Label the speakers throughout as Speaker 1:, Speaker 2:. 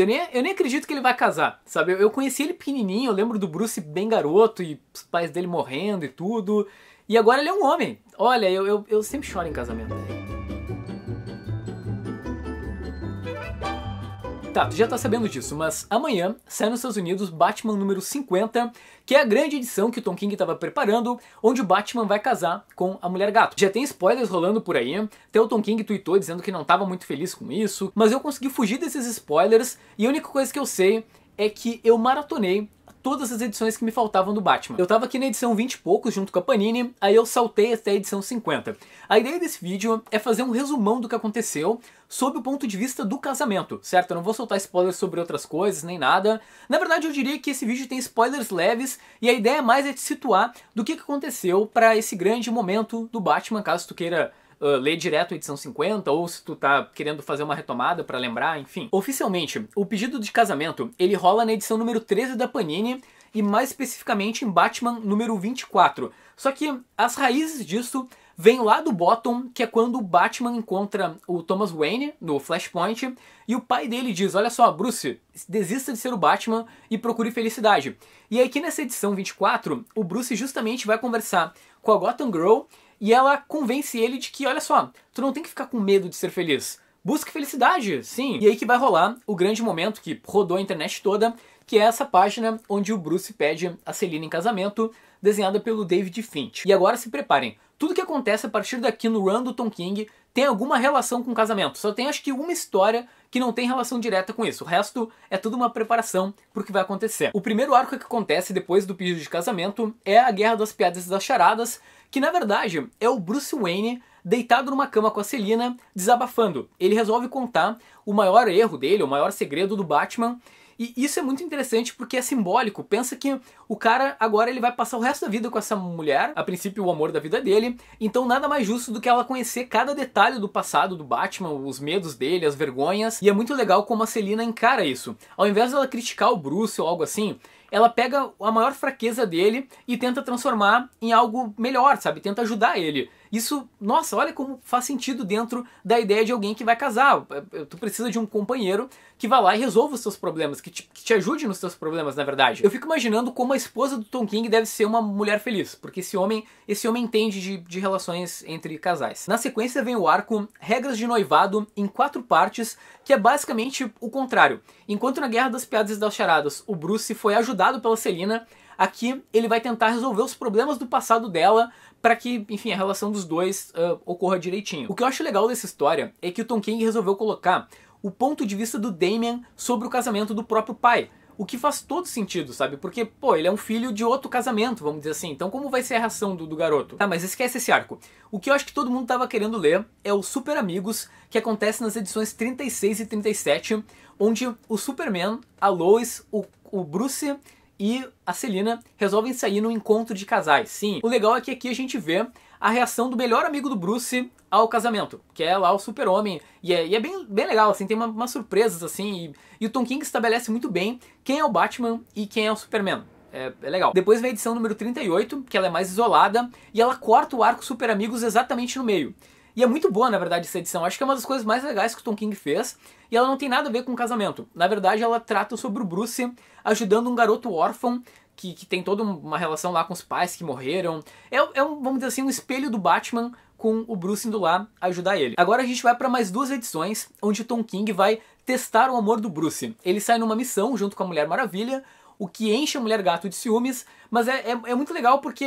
Speaker 1: Eu nem, eu nem acredito que ele vai casar, sabe? Eu, eu conheci ele pequenininho, eu lembro do Bruce bem garoto e os pais dele morrendo e tudo. E agora ele é um homem. Olha, eu, eu, eu sempre choro em casamento. Tá, tu já tá sabendo disso, mas amanhã sai nos Estados Unidos Batman número 50, que é a grande edição que o Tom King estava preparando, onde o Batman vai casar com a Mulher Gato. Já tem spoilers rolando por aí, até o Tom King tweetou dizendo que não estava muito feliz com isso, mas eu consegui fugir desses spoilers e a única coisa que eu sei é que eu maratonei todas as edições que me faltavam do Batman. Eu tava aqui na edição 20 e poucos, junto com a Panini, aí eu saltei até a edição 50. A ideia desse vídeo é fazer um resumão do que aconteceu sob o ponto de vista do casamento, certo? Eu não vou soltar spoilers sobre outras coisas, nem nada. Na verdade, eu diria que esse vídeo tem spoilers leves e a ideia mais é te situar do que aconteceu para esse grande momento do Batman, caso tu queira uh, direto a edição 50 ou se tu tá querendo fazer uma retomada para lembrar, enfim. Oficialmente, o pedido de casamento, ele rola na edição número 13 da Panini e mais especificamente em Batman número 24. Só que as raízes disso vêm lá do Bottom, que é quando o Batman encontra o Thomas Wayne no Flashpoint e o pai dele diz: "Olha só, Bruce, desista de ser o Batman e procure felicidade". E é que nessa edição 24, o Bruce justamente vai conversar com a Gotham Girl e ela convence ele de que, olha só, tu não tem que ficar com medo de ser feliz. Busque felicidade, sim. E aí que vai rolar o grande momento que rodou a internet toda, que é essa página onde o Bruce pede a Celina em casamento, desenhada pelo David Finch. E agora se preparem, tudo que acontece a partir daqui no Run do Tom King tem alguma relação com casamento. Só tem acho que uma história que não tem relação direta com isso. O resto é tudo uma preparação pro que vai acontecer. O primeiro arco que acontece depois do pedido de casamento é a Guerra das Piadas e das Charadas, que na verdade é o Bruce Wayne deitado numa cama com a Selina, desabafando. Ele resolve contar o maior erro dele, o maior segredo do Batman, e isso é muito interessante porque é simbólico. Pensa que o cara agora ele vai passar o resto da vida com essa mulher, a princípio o amor da vida dele. Então nada mais justo do que ela conhecer cada detalhe do passado do Batman, os medos dele, as vergonhas. E é muito legal como a Celina encara isso. Ao invés dela criticar o Bruce ou algo assim, ela pega a maior fraqueza dele e tenta transformar em algo melhor, sabe? Tenta ajudar ele. Isso, nossa, olha como faz sentido dentro da ideia de alguém que vai casar. Tu precisa de um companheiro que vá lá e resolva os seus problemas, que te, que te ajude nos seus problemas, na verdade. Eu fico imaginando como a esposa do Tom King deve ser uma mulher feliz, porque esse homem, esse homem entende de, de relações entre casais. Na sequência vem o arco Regras de Noivado em quatro partes, que é basicamente o contrário. Enquanto na Guerra das Piadas e das Charadas o Bruce foi ajudado pela Celina Aqui ele vai tentar resolver os problemas do passado dela para que, enfim, a relação dos dois uh, ocorra direitinho. O que eu acho legal dessa história é que o Tom King resolveu colocar o ponto de vista do Damien sobre o casamento do próprio pai. O que faz todo sentido, sabe? Porque, pô, ele é um filho de outro casamento, vamos dizer assim. Então, como vai ser a reação do, do garoto? Tá, mas esquece esse arco. O que eu acho que todo mundo tava querendo ler é o Super Amigos, que acontece nas edições 36 e 37, onde o Superman, a Lois, o, o Bruce e a Celina resolvem sair num encontro de casais. Sim, o legal é que aqui a gente vê a reação do melhor amigo do Bruce ao casamento, que é lá o super-homem. E, é, e é, bem, bem legal, assim, tem umas uma surpresas, assim. E, e, o Tom King estabelece muito bem quem é o Batman e quem é o Superman. É, é, legal. Depois vem a edição número 38, que ela é mais isolada, e ela corta o arco Super Amigos exatamente no meio. E é muito boa, na verdade, essa edição. Acho que é uma das coisas mais legais que o Tom King fez. E ela não tem nada a ver com casamento. Na verdade, ela trata sobre o Bruce ajudando um garoto órfão que, que tem toda uma relação lá com os pais que morreram. É, é um, vamos dizer assim, um espelho do Batman com o Bruce indo lá ajudar ele. Agora a gente vai para mais duas edições, onde o Tom King vai testar o amor do Bruce. Ele sai numa missão junto com a Mulher Maravilha, o que enche a Mulher Gato de ciúmes, mas é, é, é muito legal porque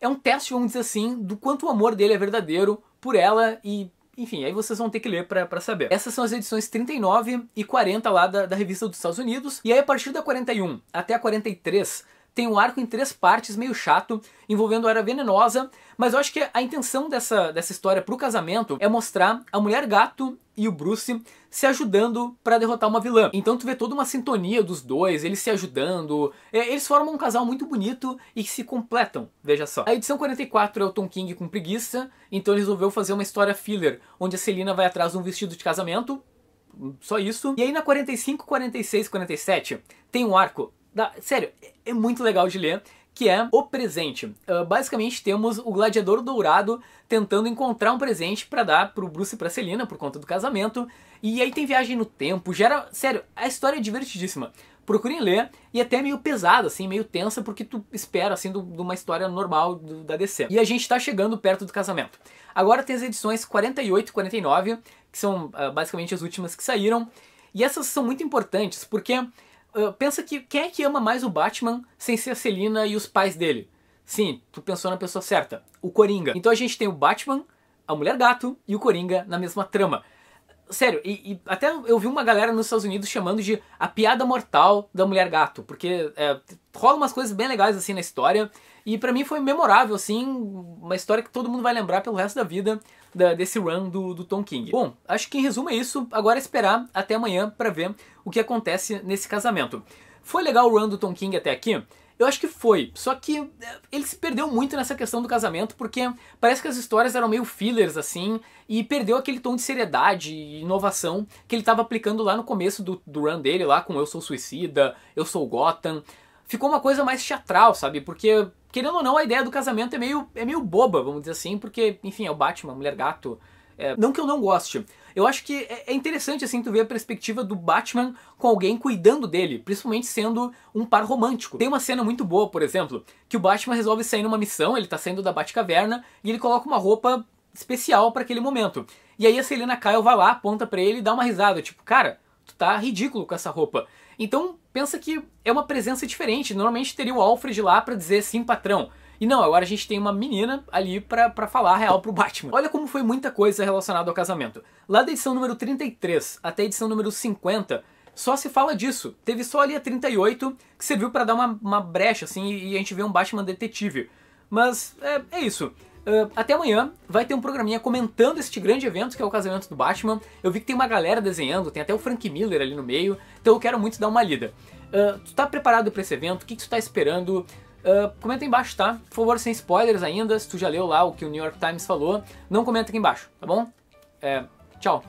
Speaker 1: é um teste, vamos dizer assim, do quanto o amor dele é verdadeiro por ela e enfim, aí vocês vão ter que ler para saber. Essas são as edições 39 e 40 lá da, da revista dos Estados Unidos. E aí a partir da 41 até a 43 tem um arco em três partes, meio chato, envolvendo a Era Venenosa, mas eu acho que a intenção dessa, dessa história pro casamento é mostrar a Mulher Gato e o Bruce se ajudando para derrotar uma vilã. Então tu vê toda uma sintonia dos dois, eles se ajudando, é, eles formam um casal muito bonito e que se completam, veja só. A edição 44 é o Tom King com preguiça, então ele resolveu fazer uma história filler, onde a Celina vai atrás de um vestido de casamento, só isso. E aí na 45, 46, 47 tem um arco da... Sério, é, é muito legal de ler que é o presente. Uh, basicamente temos o gladiador dourado tentando encontrar um presente para dar pro Bruce e pra Celina por conta do casamento. E aí tem viagem no tempo, gera, sério, a história é divertidíssima. Procurem ler e até meio pesada assim, meio tensa porque tu espera assim de uma história normal do, da DC. E a gente tá chegando perto do casamento. Agora tem as edições 48 e 49, que são uh, basicamente as últimas que saíram. E essas são muito importantes porque ah, pensa que quem é que ama mais o Batman sem ser a Celina e os pais dele? Sim, tu pensou na pessoa certa, o Coringa. Então a gente tem o Batman, a Mulher Gato e o Coringa na mesma trama. Sério, e, e, até eu vi uma galera nos Estados Unidos chamando de a piada mortal da mulher gato, porque é, rola umas coisas bem legais assim na história. E para mim foi memorável, assim, uma história que todo mundo vai lembrar pelo resto da vida da, desse run do, do Tom King. Bom, acho que em resumo é isso. Agora é esperar até amanhã para ver o que acontece nesse casamento. Foi legal o run do Tom King até aqui? Eu acho que foi. Só que eh, ele se perdeu muito nessa questão do casamento, porque parece que as histórias eram meio fillers, assim, e perdeu aquele tom de seriedade e inovação que ele estava aplicando lá no começo do, do run dele, lá com Eu Sou Suicida, Eu Sou Gotham. Ficou uma coisa mais teatral, sabe? Porque, querendo ou não, a ideia do casamento é meio, é meio boba, vamos dizer assim, porque, enfim, é o Batman, Mulher Gato é, não que eu não goste. Eu acho que é, é interessante, assim, tu ver a perspectiva do Batman com alguém cuidando dele, principalmente sendo um par romântico. Tem uma cena muito boa, por exemplo, que o Batman resolve sair numa missão, ele tá saindo da Batcaverna, e ele coloca uma roupa especial para aquele momento. E aí a Selena Kyle vai lá, aponta para ele e dá uma risada, tipo, cara, tu tá ridículo com essa roupa. Então, pensa que é uma presença diferente. Normalmente teria o Alfred lá para dizer sim, patrão. E não, agora a gente tem uma menina ali pra, falar a real pro Batman. Olha como foi muita coisa relacionada ao casamento. Lá da edição número 33 até a edição número 50, só se fala disso. Teve só ali a 38 que serviu para dar uma, uma, brecha, assim, e a gente vê um Batman detetive. Mas é, é isso. Uh, até amanhã vai ter um programinha comentando este grande evento que é o casamento do Batman. Eu vi que tem uma galera desenhando, tem até o Frank Miller ali no meio, então eu quero muito dar uma lida. Uh, tu tá preparado para esse evento? O que, que tu tá esperando? Uh, comenta aí embaixo, tá? Por favor, sem spoilers ainda, se tu já leu lá o que o New York Times falou, não comenta aqui embaixo, tá bom? É, tchau!